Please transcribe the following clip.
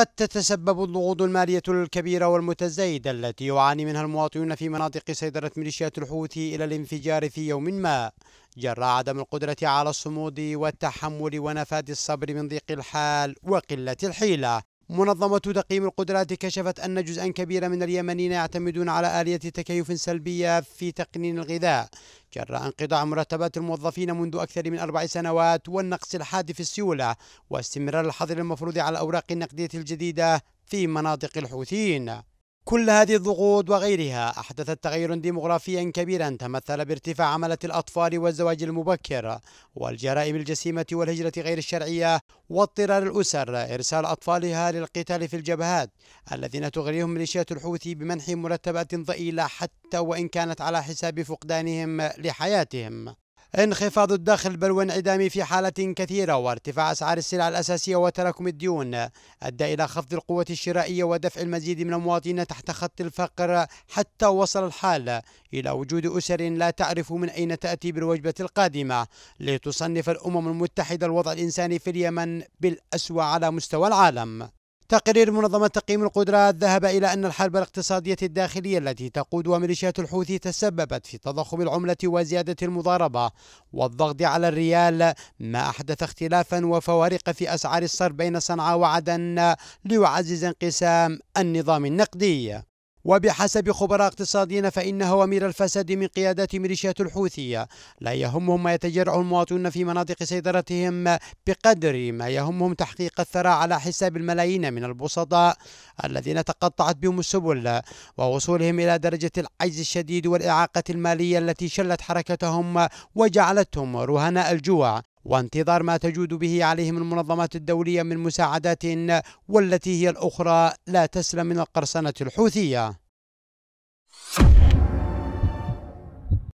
قد تتسبب الضغوط المالية الكبيرة والمتزايدة التي يعاني منها المواطنون في مناطق سيطرة ميليشيات الحوثي إلى الانفجار في يوم ما جراء عدم القدرة على الصمود والتحمل ونفاد الصبر من ضيق الحال وقلة الحيلة منظمة تقييم القدرات كشفت أن جزءا كبيرا من اليمنيين يعتمدون على آلية تكيف سلبية في تقنين الغذاء جراء انقطاع مرتبات الموظفين منذ أكثر من أربع سنوات والنقص الحاد في السيولة واستمرار الحظر المفروض على الأوراق النقدية الجديدة في مناطق الحوثيين كل هذه الضغوط وغيرها أحدثت تغير ديمغرافيا كبيرا تمثل بارتفاع عملة الأطفال والزواج المبكر والجرائم الجسيمة والهجرة غير الشرعية واضطرار الأسر إرسال أطفالها للقتال في الجبهات الذين تغريهم ميليشيات الحوثي بمنح مرتبات ضئيلة حتى وإن كانت على حساب فقدانهم لحياتهم انخفاض الدخل بل وانعدامه في حالة كثيرة وارتفاع أسعار السلع الأساسية وتراكم الديون أدى إلى خفض القوة الشرائية ودفع المزيد من المواطنين تحت خط الفقر حتى وصل الحال إلى وجود أسر لا تعرف من أين تأتي بالوجبة القادمة لتصنف الأمم المتحدة الوضع الإنساني في اليمن بالأسوأ على مستوى العالم تقرير منظمة تقييم القدرات ذهب إلى أن الحرب الاقتصادية الداخلية التي تقودها ميليشيات الحوثي تسببت في تضخم العملة وزيادة المضاربة والضغط على الريال ما أحدث اختلافا وفوارق في أسعار الصرف بين صنعاء وعدن ليعزز انقسام النظام النقدي وبحسب خبراء اقتصاديين فإن هوامير الفساد من قيادات ميليشيات الحوثية لا يهمهم ما يتجرع المواطنون في مناطق سيطرتهم بقدر ما يهمهم تحقيق الثراء على حساب الملايين من البسطاء الذين تقطعت بهم السبل ووصولهم إلى درجة العجز الشديد والإعاقة المالية التي شلت حركتهم وجعلتهم رهناء الجوع وانتظار ما تجود به عليهم المنظمات الدولية من مساعدات والتي هي الأخرى لا تسلم من القرصنة الحوثية